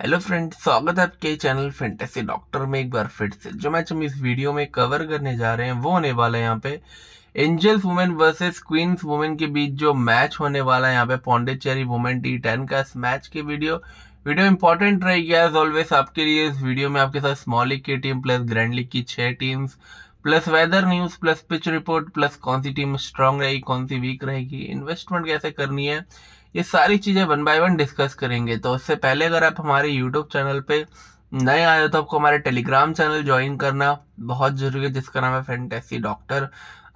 hello friend स्वागत है आपके चैनल फेंटेसी डॉक्टर में एक बार फिर से जो मैच हम इस वीडियो में कवर करने जा रहे हैं वो होने वाला है यहाँ पे angels women versus queens women के बीच जो मैच होने वाला है यहाँ पे पॉन्डेचेरी वुमेन टी टेन का इस मैच की वीडियो वीडियो इंपॉर्टेंट रहेगी एज ऑलवेज आपके लिए इस वीडियो में आपके साथ स्मॉल लीग की टीम प्लस ग्रैंड लीग की छह teams plus weather news plus pitch report plus कौन सी टीम स्ट्रांग रहेगी कौन सी वीक रहेगी इन्वेस्टमेंट कैसे करनी है ये सारी चीज़ें वन बाय वन डिस्कस करेंगे तो उससे पहले अगर आप हमारे यूट्यूब चैनल पे नए आए हो तो आपको हमारे टेलीग्राम चैनल ज्वाइन करना बहुत ज़रूरी है जिसका नाम है फैंटेसी डॉक्टर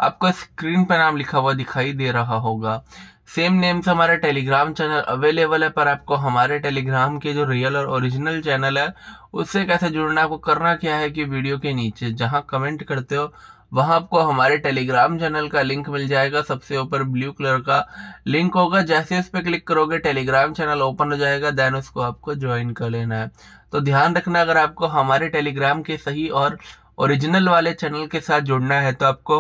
आपको स्क्रीन पर नाम लिखा हुआ दिखाई दे रहा होगा सेम नेम से हमारा टेलीग्राम चैनल अवेलेबल है पर आपको हमारे टेलीग्राम के जो रियल और ओरिजिनल चैनल है उससे कैसे जुड़ना आपको करना क्या है कि वीडियो के नीचे जहाँ कमेंट करते हो वहां आपको हमारे टेलीग्राम चैनल का लिंक मिल जाएगा सबसे ऊपर ब्लू कलर का लिंक होगा जैसे उस पर क्लिक करोगे टेलीग्राम चैनल ओपन हो जाएगा देन उसको आपको ज्वाइन कर लेना है तो ध्यान रखना अगर आपको हमारे टेलीग्राम के सही और ओरिजिनल वाले चैनल के साथ जुड़ना है तो आपको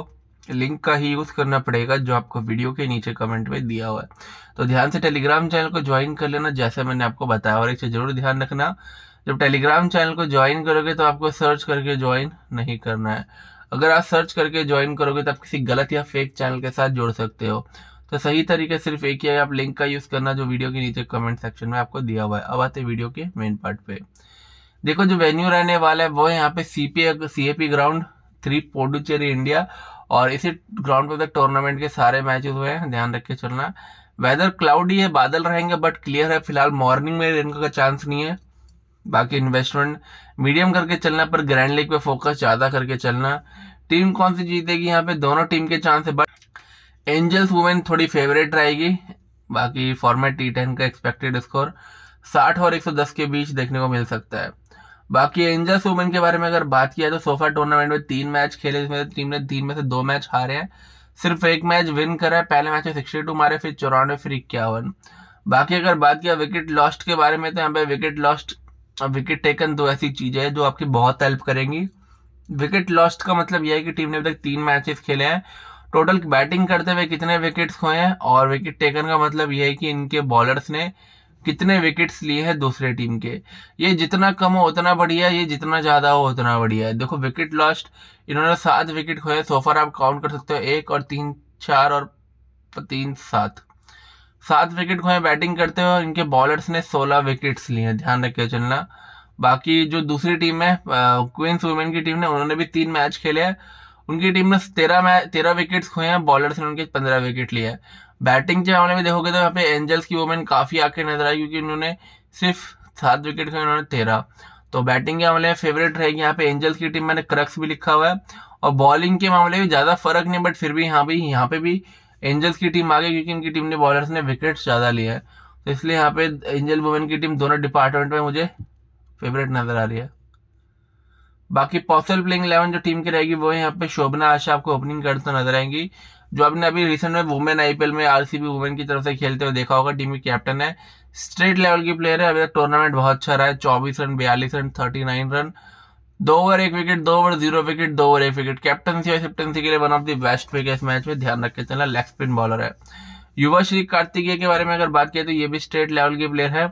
लिंक का ही यूज़ करना पड़ेगा जो आपको वीडियो के नीचे कमेंट में दिया हुआ है तो ध्यान से टेलीग्राम चैनल को ज्वाइन कर लेना जैसे मैंने आपको बताया और एक चीज़ ज़रूर ध्यान रखना जब टेलीग्राम चैनल को ज्वाइन करोगे तो आपको सर्च करके ज्वाइन नहीं करना है अगर आप सर्च करके ज्वाइन करोगे तो आप किसी गलत या फेक चैनल के साथ जोड़ सकते हो तो सही तरीके सिर्फ एक ही है आप लिंक का यूज़ करना जो वीडियो के नीचे कमेंट सेक्शन में आपको दिया हुआ है अब आते वीडियो के मेन पार्ट पे देखो जो वेन्यू रहने वाला है वो है यहाँ पे C P C ground three Puducherry India और इसी ग्राउंड पे टूर्नामेंट तो के सारे मैचेस हुए हैं ध्यान रख के चलना वेदर क्लाउडी है बादल रहेंगे बट क्लियर है फिलहाल मॉर्निंग में रेन का चांस नहीं है बाकी इन्वेस्टमेंट मीडियम करके चलना पर ग्रैंड लीग पे फोकस ज़्यादा करके चलना टीम कौन सी जीतेगी यहाँ पे दोनों टीम के चांस है बट एंजल्स वुमेन थोड़ी फेवरेट रहेगी बाकी फॉर्मेट टी टेन का एक्सपेक्टेड स्कोर साठ और एक सौ दस के बीच देखने को मिल सकता है बाकी एंजल्स वुमेन के बारे में अगर बात किया तो सोफा टूर्नामेंट में तीन मैच खेले जिसमें टीम ने तीन में से दो मैच हारे हैं सिर्फ एक मैच विन करा है पहले मैच में सिक्सटी टू मारे फिर चौरानवे फिर इक्यावन बाकी अगर बात किया विकेट लॉस्ट के बारे में तो यहाँ पे विकेट लॉस्ट और विकेट टेकन दो ऐसी चीज़ें हैं जो आपकी बहुत हेल्प करेंगी विकेट लॉस्ट का मतलब यह है कि टीम ने अभी तक तीन मैचेस खेले हैं टोटल बैटिंग करते हुए कितने विकेट्स खोए हैं और विकेट टेकन का मतलब यह है कि इनके बॉलर्स ने कितने विकेट्स लिए हैं दूसरे टीम के ये जितना कम हो उतना बढ़िया है ये जितना ज़्यादा हो उतना बढ़िया है देखो विकेट लॉस्ट इन्होंने सात विकेट खोए सोफर आप काउंट कर सकते हो एक और तीन चार और तीन सात सात विकेट खोए बैटिंग करते हुए इनके बॉलर्स ने सोलह विकेट्स लिए हैं ध्यान रखे चलना बाकी जो दूसरी टीम है क्वींस वुमेन की टीम ने उन्होंने भी तीन मैच खेले हैं उनकी टीम ने तेरह मैच तेरह विकेट्स खोए हैं बॉलर्स ने उनके पंद्रह विकेट लिए हैं बैटिंग के मामले में देखोगे तो यहाँ पे एंजल्स की वुमेन काफ़ी आके नजर आई क्योंकि उन्होंने सिर्फ सात विकेट खोए उन्होंने तेरह तो बैटिंग के मामले में फेवरेट रहेगी यहाँ पे एंजल्स की टीम मैंने क्रक्स भी लिखा हुआ है और बॉलिंग के मामले में ज़्यादा फर्क नहीं बट फिर भी यहाँ भी यहाँ पे भी एंजल्स की टीम आगे क्योंकि इनकी टीम ने बॉलर्स ने विकेट्स ज़्यादा लिए हैं तो इसलिए यहाँ पे एंजल वुमेन की टीम दोनों डिपार्टमेंट में मुझे फेवरेट नज़र आ रही है बाकी पॉसिबल प्लेइंग इलेवन जो टीम की रहेगी वो यहाँ पे शोभना आशा आपको ओपनिंग करते तो नजर आएंगी जो आपने अभी रिसेंट में वुमेन आईपीएल में आरसीबी वुमेन की तरफ से खेलते हुए देखा होगा टीम की कैप्टन है स्ट्रेट लेवल की प्लेयर है अभी तक टूर्नामेंट बहुत अच्छा रहा है चौबीस रन बयालीस रन थर्टी नाइन रन दो ओवर एक विकेट दो ओवर जीरो विकेट दो ओवर एक विकेट कैप्टनसी और कैप्टनसी के लिए one of the best pick इस मैच में ध्यान रखे चलना लेग स्पिन बॉलर है युवा श्री कार्तिकेय के बारे में अगर बात की तो ये भी स्टेट लेवल के प्लेयर है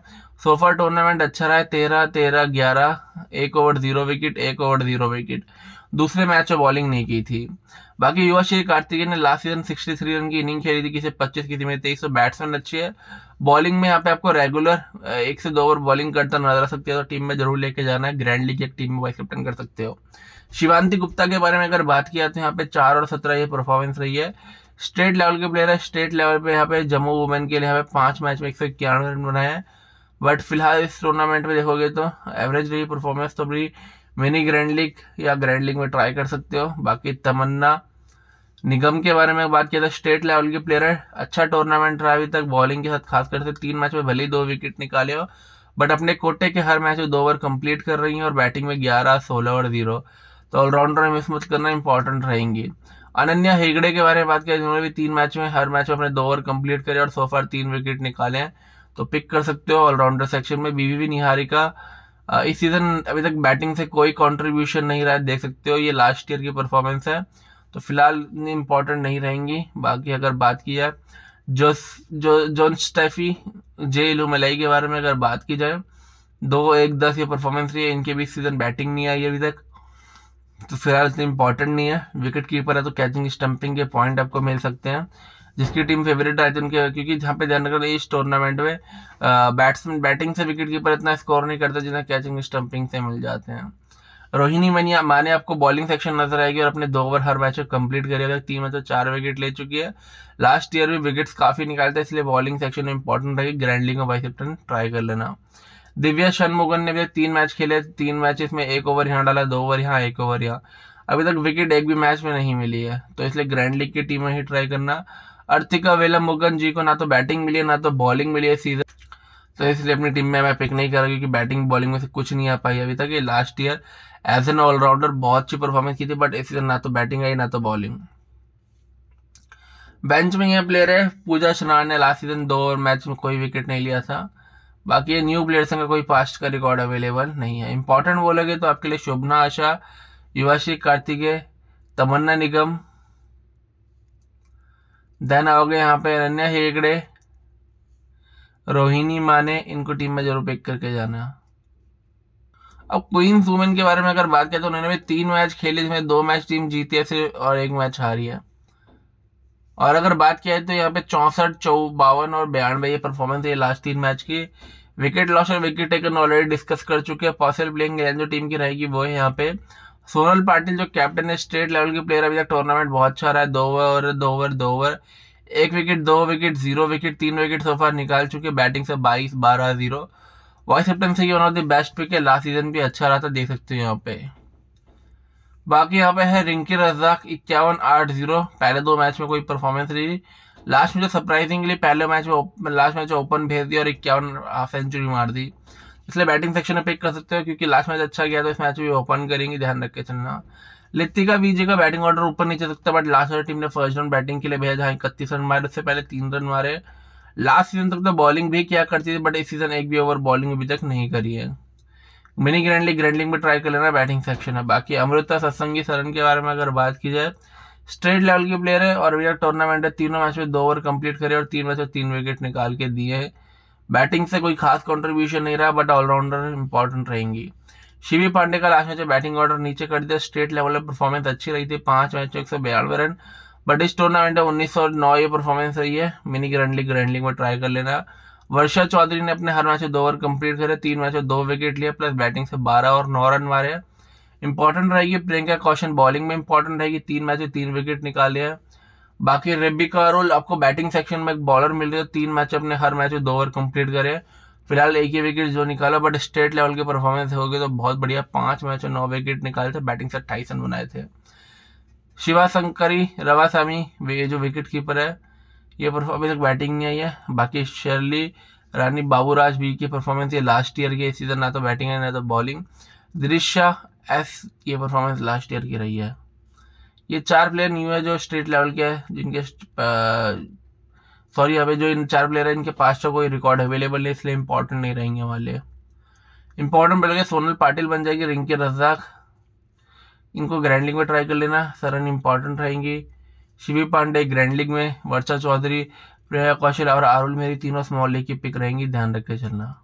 सोफा टूर्नामेंट अच्छा रहा है तेरह तेरह ग्यारह एक ओवर जीरो विकेट एक ओवर जीरो विकेट दूसरे मैच में बॉलिंग नहीं की थी बाकी युवा श्री कार्तिकेय ने last season sixty three run की इनिंग खेली थी किसी पच्चीस किसी में तेईस सौ बैट्समैन अच्छी है बॉलिंग में यहाँ पे आपको रेगुलर एक से दो ओवर बॉलिंग करता नजर आ सकती है तो टीम में जरूर लेके जाना है ग्रैंड लीग एक टीम में वाइस कैप्टन कर सकते हो शिवांति गुप्ता के बारे में अगर बात किया तो यहाँ पे चार और सत्रह ये परफॉर्मेंस रही है स्टेट लेवल के प्लेयर है स्टेट लेवल पे यहाँ पे जम्मू वुमेन के लिए यहाँ पे पांच मैच में एक सौ इक्यानवे रन बनाए हैं बट फिलहाल इस टूर्नामेंट में देखोगे तो एवरेज रही परफॉर्मेंस तो अभी मिनी ग्रैंड लीग या ग्रैंड लीग में ट्राई कर सकते हो बाकी तमन्ना निगम के बारे में बात किया था स्टेट लेवल के प्लेयर है अच्छा टूर्नामेंट रहा अभी तक बॉलिंग के साथ खासकर से तीन मैच में भले ही दो विकेट निकाले हो बट अपने कोटे के हर मैच में दो ओवर कंप्लीट कर रही हैं और बैटिंग में ग्यारह सोलह और जीरो तो ऑलराउंडर मिस मत करना इंपॉर्टेंट रहेंगी अनन्या हेगड़े के बारे में बात किया जिन्होंने भी तीन मैच में हर मैच में अपने दो ओवर कंप्लीट करे और सोफार तीन विकेट निकाले हैं तो पिक कर सकते हो ऑलराउंडर सेक्शन में बीवी का इस सीज़न अभी तक बैटिंग से कोई कंट्रीब्यूशन नहीं रहा है देख सकते हो ये लास्ट ईयर की परफॉर्मेंस है तो फिलहाल इतनी इम्पोर्टेंट नहीं रहेंगी बाकी अगर बात की जाए जो जो जॉन स्टेफी जे इलू मलाई के बारे में अगर बात की जाए दो एक दस ये परफॉर्मेंस रही है इनके भी सीज़न बैटिंग नहीं आई अभी तक तो फिलहाल इतनी इम्पोर्टेंट नहीं है विकेट कीपर है तो कैचिंग स्टंपिंग के पॉइंट आपको मिल सकते हैं जिसकी टीम फेवरेट रहती है उनके क्योंकि जहाँ पे रखना इस टूर्नामेंट में बैट्समैन बैटिंग से विकेट कीपर इतना स्कोर नहीं करते जितना कैचिंग स्टंपिंग से मिल जाते हैं रोहिणी मनिया माने आपको बॉलिंग सेक्शन नजर आएगी और अपने दो ओवर हर मैच में कंप्लीट करी अगर टीम है तो चार विकेट ले चुकी है लास्ट ईयर भी विकेट्स काफी निकालते हैं इसलिए बॉलिंग सेक्शन में इंपॉर्टेंट रहेगी ग्रैंडलिंग और वाइस कैप्टन ट्राई कर लेना दिव्या शनमुगन ने भी तीन मैच खेले तीन मैच में एक ओवर यहाँ डाला दो ओवर यहाँ एक ओवर यहाँ अभी तक विकेट एक भी मैच में नहीं मिली है तो इसलिए ग्रैंड लीग की टीम में ही ट्राई करना अर्तिका वेलमुगन जी को ना तो बैटिंग मिली है ना तो बॉलिंग मिली है सीजन तो इसलिए अपनी टीम में मैं पिक नहीं कर रहा क्योंकि बैटिंग बॉलिंग में से कुछ नहीं आ पाई अभी तक ये last year as an allrounder बहुत अच्छी परफॉर्मेंस की थी बट इस सीजन ना तो बैटिंग आई ना तो बॉलिंग बेंच में यह प्लेयर है पूजा शनान ने लास्ट सीजन दो और मैच में कोई विकेट नहीं लिया था बाकी ये न्यू प्लेयर्स का कोई पास्ट का रिकॉर्ड अवेलेबल नहीं है इंपॉर्टेंट बोलोगे तो आपके लिए शुभना आशा युवाशी कार्तिकेय तमन्ना निगम देन आओगे यहाँ पे अनन्या हेगड़े रोहिणी माने इनको टीम में जरूर पिक करके जाना अब क्वींस वुमेन के बारे में अगर बात करें तो उन्होंने भी तीन मैच खेले जिसमें दो मैच टीम जीती है सिर्फ और एक मैच हारी है और अगर बात किया जाए तो यहाँ पे चौंसठ चौ बावन और बयानबे ये परफॉर्मेंस है लास्ट तीन मैच की विकेट लॉस और विकेट टेकन ऑलरेडी डिस्कस कर चुके हैं पॉसिबल प्लेइंग जो टीम की रहेगी वो है यहाँ पे सोनल पाटिल जो कैप्टन है स्टेट लेवल के प्लेयर अभी तक टूर्नामेंट बहुत अच्छा रहा है दो ओवर दो ओवर दो ओवर एक विकेट दो विकेट जीरो विकेट तीन विकेट सोफार निकाल चुके बैटिंग से बाईस बारह जीरो वाइस कैप्टन से ही one of the best pick है लास्ट सीजन भी अच्छा रहा था देख सकते हो यहाँ पे बाकी यहाँ पे है रिंकी रजाक इक्यावन आठ जीरो पहले दो मैच में कोई परफॉर्मेंस नहीं लास्ट में जो सरप्राइजिंगली पहले मैच में लास्ट मैच ओपन भेज दिया और इक्यावन हाफ सेंचुरी मार दी इसलिए बैटिंग सेक्शन में पिक कर सकते हो क्योंकि लास्ट मैच अच्छा गया तो इस मैच भी ओपन करेंगे ध्यान रख के चलना लित्ती वीजे का बैटिंग ऑर्डर ऊपर नीचे सकता बट लास्ट वाली टीम ने फर्स्ट राउंड बैटिंग के लिए भेजा है इकतीस रन मारे उससे पहले तीन रन मारे लास्ट सीजन तक तो बॉलिंग भी किया करती थी बट इस सीजन एक भी ओवर बॉलिंग अभी तक नहीं करी है मिनी ग्रैंडली ग्रैंडलिंग में ट्राई कर लेना बैटिंग सेक्शन है बाकी अमृता सत्संगी सरन के बारे में अगर बात की जाए स्ट्रेट लेवल के प्लेयर है और अभी टूर्नामेंट है तीनों मैच में दो ओवर कंप्लीट करे और तीन मैच में तीन विकेट निकाल के दिए हैं बैटिंग से कोई खास कंट्रीब्यूशन नहीं रहा बट ऑलराउंडर इंपॉर्टेंट रहेंगी शिवी पांडे का लास्ट मैच में बैटिंग ऑर्डर नीचे कर दिया स्टेट लेवल पर परफॉर्मेंस अच्छी रही थी पांच मैचों एक सौ बयानवे रन बट इस टूर्नामेंट में उन्नीस सौ नौ ये परफॉर्मेंस रही है mini grand league grand league में ट्राई कर लेना वर्षा चौधरी ने अपने हर मैच में दो ओवर कंप्लीट करे तीन मैच में दो विकेट लिए प्लस बैटिंग से बारह और नौ रन मारे इंपॉर्टेंट रहेगी प्रियंका कौशन बॉलिंग में इंपॉर्टेंट रहेगी तीन मैच में तीन विकेट निकाले हैं बाकी रेबिका रोल आपको बैटिंग सेक्शन में एक बॉलर मिल रही है तीन मैच अपने हर मैच में दो ओवर कंप्लीट करे फिलहाल एक ही विकेट जो निकाला बट स्टेट लेवल के परफॉर्मेंस हो गए तो बहुत बढ़िया पांच मैच में नौ विकेट निकाले थे बैटिंग से अट्ठाईस रन बनाए थे शिवा शंकरी रवासामी ये जो विकेट कीपर है ये परफॉर्मेंस एक बैटिंग नहीं आई है बाकी शर्ली रानी बाबूराज भी की परफॉर्मेंस ये लास्ट ईयर की सीजन ना तो बैटिंग है ना तो बॉलिंग दृश्य एस ये परफॉर्मेंस लास्ट ईयर की रही है ये चार प्लेयर न्यू है जो स्टेट लेवल के हैं जिनके सॉरी अभी जो इन चार प्लेयर हैं इनके पास तो कोई रिकॉर्ड अवेलेबल है इसलिए इंपॉर्टेंट नहीं रहेंगे वाले इंपॉर्टेंट बल्कि सोनल पाटिल बन जाएगी रिंकी रजाक इनको ग्रैंड लीग में ट्राई कर लेना सरन इंपॉर्टेंट रहेंगी शिवी पांडे ग्रैंड लीग में वर्षा चौधरी प्रिया कौशल और आरुल मेरी तीनों स्मॉल लीग की पिक रहेंगी ध्यान रखे चलना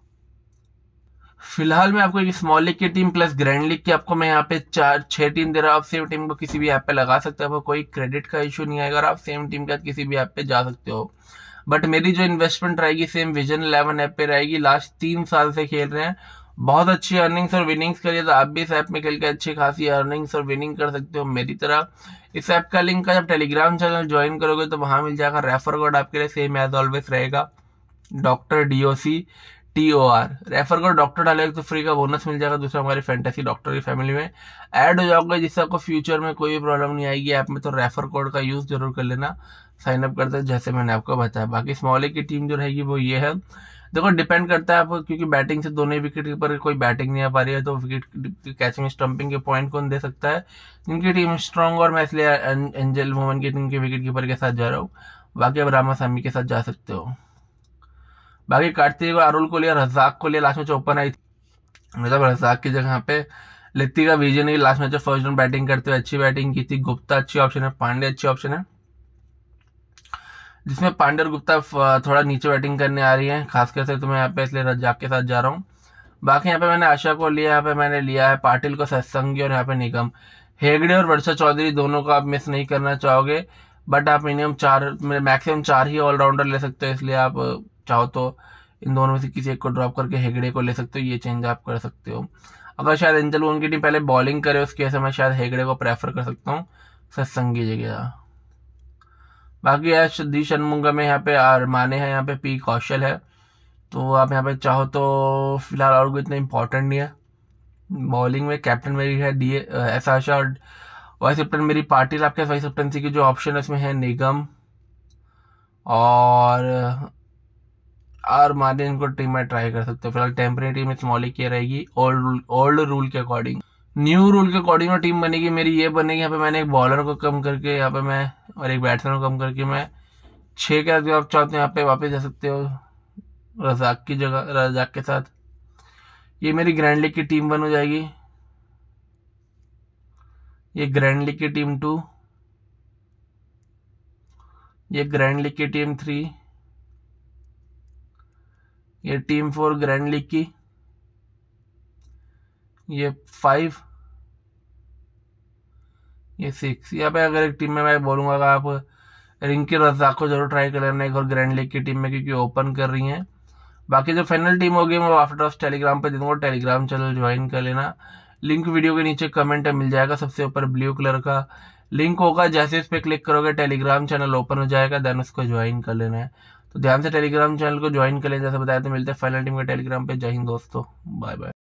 फिलहाल मैं आपको एक स्मॉल लीग की टीम प्लस ग्रैंड लीग की आपको मैं यहाँ पे चार छह टीम दे रहा हूँ आप सेम टीम को किसी भी ऐप पे लगा सकते हो आपको कोई क्रेडिट का इशू नहीं आएगा आप सेम टीम के साथ किसी भी ऐप पे जा सकते हो बट मेरी जो इन्वेस्टमेंट रहेगी सेम विजन इलेवन ऐप पे रहेगी लास्ट तीन साल से खेल रहे हैं बहुत अच्छी अर्निंग्स और विनिंग्स करिए तो आप भी इस ऐप में खेल के अच्छी खासी अर्निंग्स और विनिंग कर सकते हो मेरी तरह इस ऐप का लिंक का जब टेलीग्राम चैनल ज्वाइन करोगे तो वहां मिल जाएगा रेफर कोड आपके लिए सेम एज ऑलवेज रहेगा doctor D T O R refer करो डॉक्टर डालेगा तो फ्री का बोनस मिल जाएगा दूसरा हमारे फैंटेसी डॉक्टर की फैमिली में ऐड हो जाओगे जिससे आपको फ्यूचर में कोई भी प्रॉब्लम नहीं आएगी ऐप में तो रेफर कोड का यूज़ जरूर कर लेना साइन अप करते जैसे मैंने आपको बताया बाकी स्मॉल की टीम जो रहेगी वो ये है देखो डिपेंड करता है आपको क्योंकि बैटिंग से दोनों विकेट पर कोई बैटिंग नहीं आ पा रही है तो विकेट कैचिंग स्टंपिंग के पॉइंट कौन दे सकता है जिनकी टीम स्ट्रांग और मैं इसलिए एंजल मोहन की टीम के विकेट कीपर के साथ जा रहा हूँ बाकी आप सामी के साथ जा सकते हो बाकी कार्तिक और अरुल को लिया रजाक को लिया लास्ट में ओपन आई थी मतलब रजाक की जगह पे का विजय ने last match first round batting करते हुए अच्छी बैटिंग की थी गुप्ता अच्छी ऑप्शन है पांडे अच्छी ऑप्शन है जिसमें पांडे और गुप्ता थोड़ा नीचे बैटिंग करने आ रही है खासकर से तो मैं यहाँ पे इसलिए रजाक के साथ जा रहा हूँ बाकी यहाँ पे मैंने आशा को लिया यहाँ पे मैंने लिया है पाटिल को सत्संगी और यहाँ पे निगम हेगड़े और वर्षा चौधरी दोनों को आप मिस नहीं करना चाहोगे बट आप मिनिमम चार मैक्सिमम चार ही ऑलराउंडर ले सकते हो इसलिए आप चाहो तो इन दोनों में से किसी एक को ड्रॉप करके हेगड़े को ले सकते हो ये चेंज आप कर सकते हो अगर शायद एंजल वोन की टीम पहले बॉलिंग करे उसके ऐसे मैं शायद हेगड़े को प्रेफर कर सकता हूँ सत्संग की जगह बाकी यार दी शनमुंगा में यहाँ पे आर माने हैं यहाँ पे पी कौशल है तो आप यहाँ पे चाहो तो फिलहाल और कोई इतना इम्पोर्टेंट नहीं है बॉलिंग में कैप्टन मेरी है डी एस आशा और वाइस कैप्टन मेरी पार्टी आपके वाइस कैप्टनसी की जो ऑप्शन है उसमें है निगम और और माने इनको टीम में ट्राई कर सकते हो फिलहाल टेम्परेरी टीम स्मॉल की रहेगी ओल्ड ओल्ड रूल के अकॉर्डिंग न्यू रूल के अकॉर्डिंग टीम बनेगी मेरी ये बनेगी यहाँ पे मैंने एक बॉलर को कम करके यहाँ पे मैं और एक बैट्समैन को कम करके मैं छः के साथ आप चाहते हैं यहाँ पे वापस जा सकते हो रजाक की जगह रजाक के साथ ये मेरी ग्रैंड लीग की टीम बन हो जाएगी ये ग्रैंड लीग की टीम टू ये ग्रैंड लीग की टीम थ्री ये टीम फोर ग्रैंड लीग की ये फाइव ये सिक्स यहाँ पे अगर एक टीम में मैं बोलूंगा कि आप रिंकी रजाक को जरूर ट्राई कर लेना एक और ग्रैंड लीग की टीम में क्योंकि ओपन कर रही हैं बाकी जो फाइनल टीम होगी मैं आफ्टर ऑफ टेलीग्राम पे दे टेलीग्राम चैनल ज्वाइन कर लेना लिंक वीडियो के नीचे कमेंट मिल जाएगा सबसे ऊपर ब्लू कलर का लिंक होगा जैसे इस पर क्लिक करोगे टेलीग्राम चैनल ओपन हो जाएगा देन उसको ज्वाइन कर लेना है तो ध्यान से टेलीग्राम चैनल को ज्वाइन कर लें जैसे बताया तो मिलते हैं फाइनल टीम के टेलीग्राम पे जय हिंद दोस्तों बाय बाय